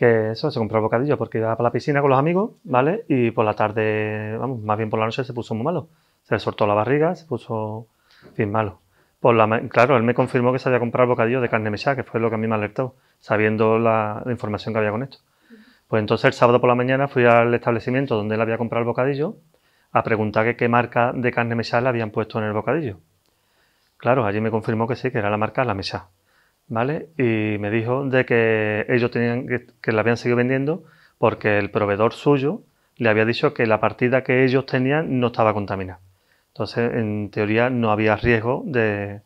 que eso, se compró el bocadillo porque iba para la piscina con los amigos, ¿vale? Y por la tarde, vamos, más bien por la noche se puso muy malo. Se le soltó la barriga, se puso, en fin, malo. Por la, claro, él me confirmó que se había comprado el bocadillo de carne mechada, que fue lo que a mí me alertó, sabiendo la, información que había con esto. Pues entonces el sábado por la mañana fui al establecimiento donde él había comprado el bocadillo a preguntar qué marca de carne mechada le habían puesto en el bocadillo. Claro, allí me confirmó que sí, que era la marca La Mesa. Y me dijo de que ellos tenían que, la habían seguido vendiendo porque el proveedor suyo le había dicho que la partida que ellos tenían no estaba contaminada. Entonces, en teoría, no había riesgo de,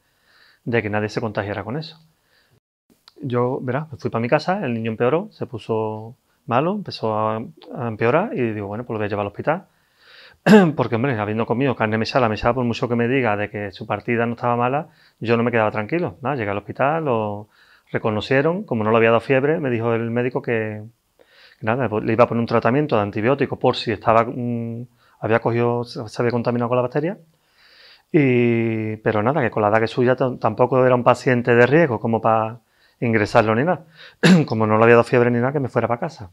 de que nadie se contagiara con eso. Yo, verá fui para mi casa, el niño empeoró, se puso malo, empezó a, a empeorar y digo, bueno, pues lo voy a llevar al hospital. porque, hombre, habiendo comido carne mesada, me por mucho que me diga de que su partida no estaba mala, yo no me quedaba tranquilo. llegué al hospital, lo reconocieron, como no le había dado fiebre, me dijo el médico que, nada, pues, le iba a poner un tratamiento de antibiótico por si estaba, mm, había cogido, se había contaminado con la bacteria. pero nada, que con la edad que suya tampoco era un paciente de riesgo como para ingresarlo ni nada. como no le había dado fiebre ni nada, que me fuera para casa.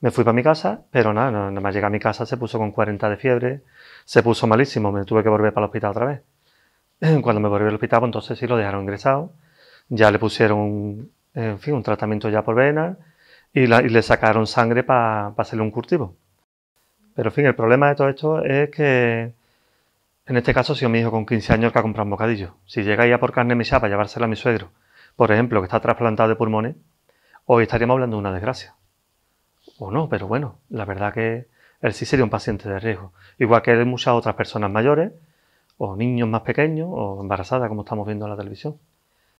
Me fui para mi casa, pero nada, nada más llegué a mi casa se puso con 40 de fiebre, se puso malísimo, me tuve que volver para el hospital otra vez. Cuando me volví al hospital, pues, entonces sí lo dejaron ingresado, ya le pusieron, en fin, un tratamiento ya por vena y, le sacaron sangre para hacerle un cultivo. Pero en fin, el problema de todo esto es que en este caso, si mi hijo con 15 años que ha comprado un bocadillo, si llega ya por carne mechada para llevársela a mi suegro, por ejemplo, que está trasplantado de pulmones, hoy estaríamos hablando de una desgracia o no, pero bueno, la verdad que él sí sería un paciente de riesgo. Igual que de muchas otras personas mayores, o niños más pequeños, o embarazadas, como estamos viendo en la televisión.